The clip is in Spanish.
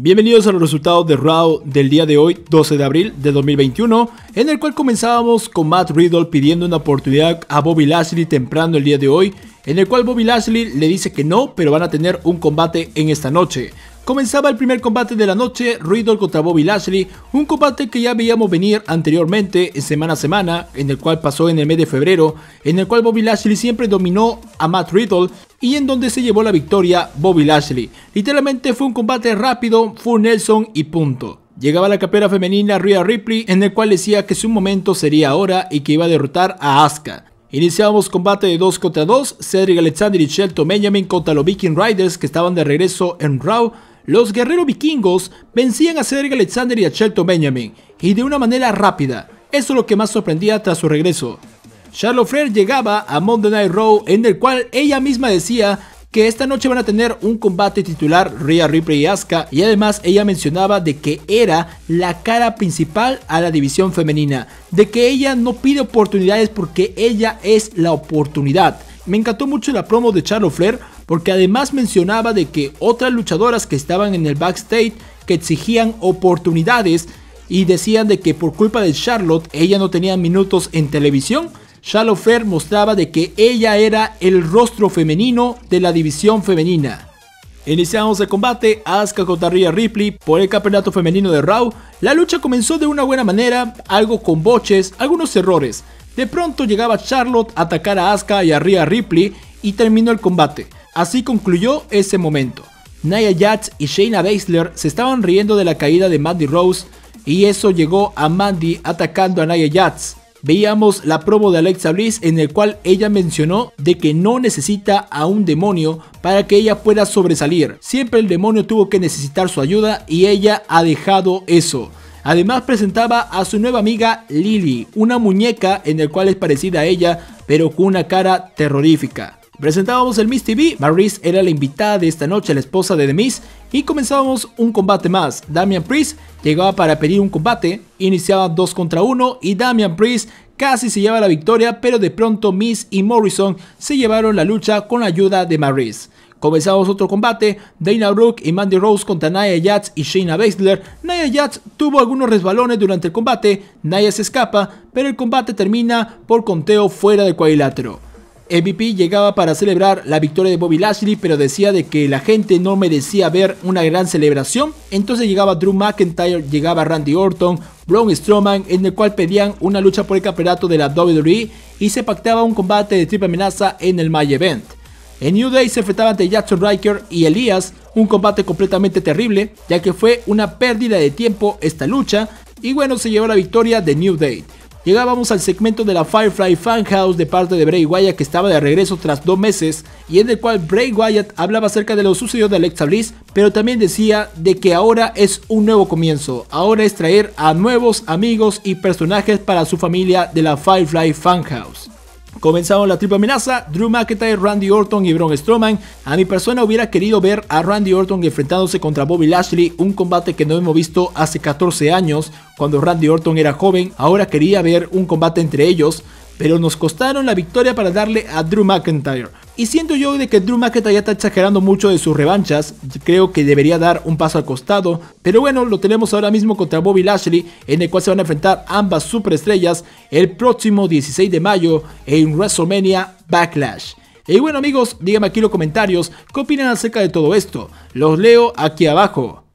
Bienvenidos a los resultados de Raw del día de hoy, 12 de abril de 2021, en el cual comenzábamos con Matt Riddle pidiendo una oportunidad a Bobby Lashley temprano el día de hoy, en el cual Bobby Lashley le dice que no, pero van a tener un combate en esta noche. Comenzaba el primer combate de la noche, Riddle contra Bobby Lashley, un combate que ya veíamos venir anteriormente en semana a semana, en el cual pasó en el mes de febrero, en el cual Bobby Lashley siempre dominó a Matt Riddle, y en donde se llevó la victoria Bobby Lashley. Literalmente fue un combate rápido, fue Nelson y punto. Llegaba la capera femenina Rhea Ripley en el cual decía que su momento sería ahora y que iba a derrotar a Asuka. Iniciábamos combate de 2 contra 2, Cedric Alexander y Shelton Benjamin contra los Viking Riders que estaban de regreso en Raw. Los guerreros vikingos vencían a Cedric Alexander y a Shelton Benjamin, y de una manera rápida. Eso es lo que más sorprendía tras su regreso. Charlotte Flair llegaba a Monday Night Raw en el cual ella misma decía que esta noche van a tener un combate titular Rhea Ripley y Asuka y además ella mencionaba de que era la cara principal a la división femenina, de que ella no pide oportunidades porque ella es la oportunidad. Me encantó mucho la promo de Charlotte Flair porque además mencionaba de que otras luchadoras que estaban en el backstage que exigían oportunidades y decían de que por culpa de Charlotte ella no tenía minutos en televisión Shalofer mostraba de que ella era el rostro femenino de la división femenina. Iniciamos el combate, Asuka contra Rhea Ripley por el campeonato femenino de Raw. La lucha comenzó de una buena manera, algo con boches, algunos errores. De pronto llegaba Charlotte a atacar a Asuka y a Rhea Ripley y terminó el combate. Así concluyó ese momento. Nia Jax y Shayna Baszler se estaban riendo de la caída de Mandy Rose y eso llegó a Mandy atacando a Nia Jax. Veíamos la promo de Alexa Bliss en el cual ella mencionó de que no necesita a un demonio para que ella pueda sobresalir. Siempre el demonio tuvo que necesitar su ayuda y ella ha dejado eso. Además presentaba a su nueva amiga Lily, una muñeca en el cual es parecida a ella, pero con una cara terrorífica. Presentábamos el Miss TV, Maurice era la invitada de esta noche, la esposa de The Miss, y comenzábamos un combate más. Damian Priest llegaba para pedir un combate, iniciaba 2 contra 1 y Damian Priest casi se lleva la victoria, pero de pronto Miss y Morrison se llevaron la lucha con la ayuda de Maurice. Comenzamos otro combate, Dana Brooke y Mandy Rose contra Nia Jax y Shayna Baszler. Nia Jax tuvo algunos resbalones durante el combate, Nia se escapa, pero el combate termina por conteo fuera de cuadrilátero. MVP llegaba para celebrar la victoria de Bobby Lashley, pero decía de que la gente no merecía ver una gran celebración. Entonces llegaba Drew McIntyre, llegaba Randy Orton, Braun Strowman, en el cual pedían una lucha por el campeonato de la WWE y se pactaba un combate de triple amenaza en el May Event. En New Day se enfrentaba ante Jackson Riker y Elias, un combate completamente terrible, ya que fue una pérdida de tiempo esta lucha, y bueno, se llevó la victoria de New Day llegábamos al segmento de la Firefly Fanhouse de parte de Bray Wyatt que estaba de regreso tras dos meses y en el cual Bray Wyatt hablaba acerca de lo sucedido de Alexa Bliss, pero también decía de que ahora es un nuevo comienzo, ahora es traer a nuevos amigos y personajes para su familia de la Firefly Funhouse. Comenzaron la triple amenaza, Drew McIntyre, Randy Orton y Bron Strowman. A mi persona hubiera querido ver a Randy Orton enfrentándose contra Bobby Lashley, un combate que no hemos visto hace 14 años, cuando Randy Orton era joven, ahora quería ver un combate entre ellos, pero nos costaron la victoria para darle a Drew McIntyre. Y siento yo de que Drew McIntyre ya está exagerando mucho de sus revanchas, creo que debería dar un paso al costado, pero bueno, lo tenemos ahora mismo contra Bobby Lashley, en el cual se van a enfrentar ambas superestrellas el próximo 16 de mayo en WrestleMania Backlash. Y bueno amigos, díganme aquí en los comentarios qué opinan acerca de todo esto, los leo aquí abajo.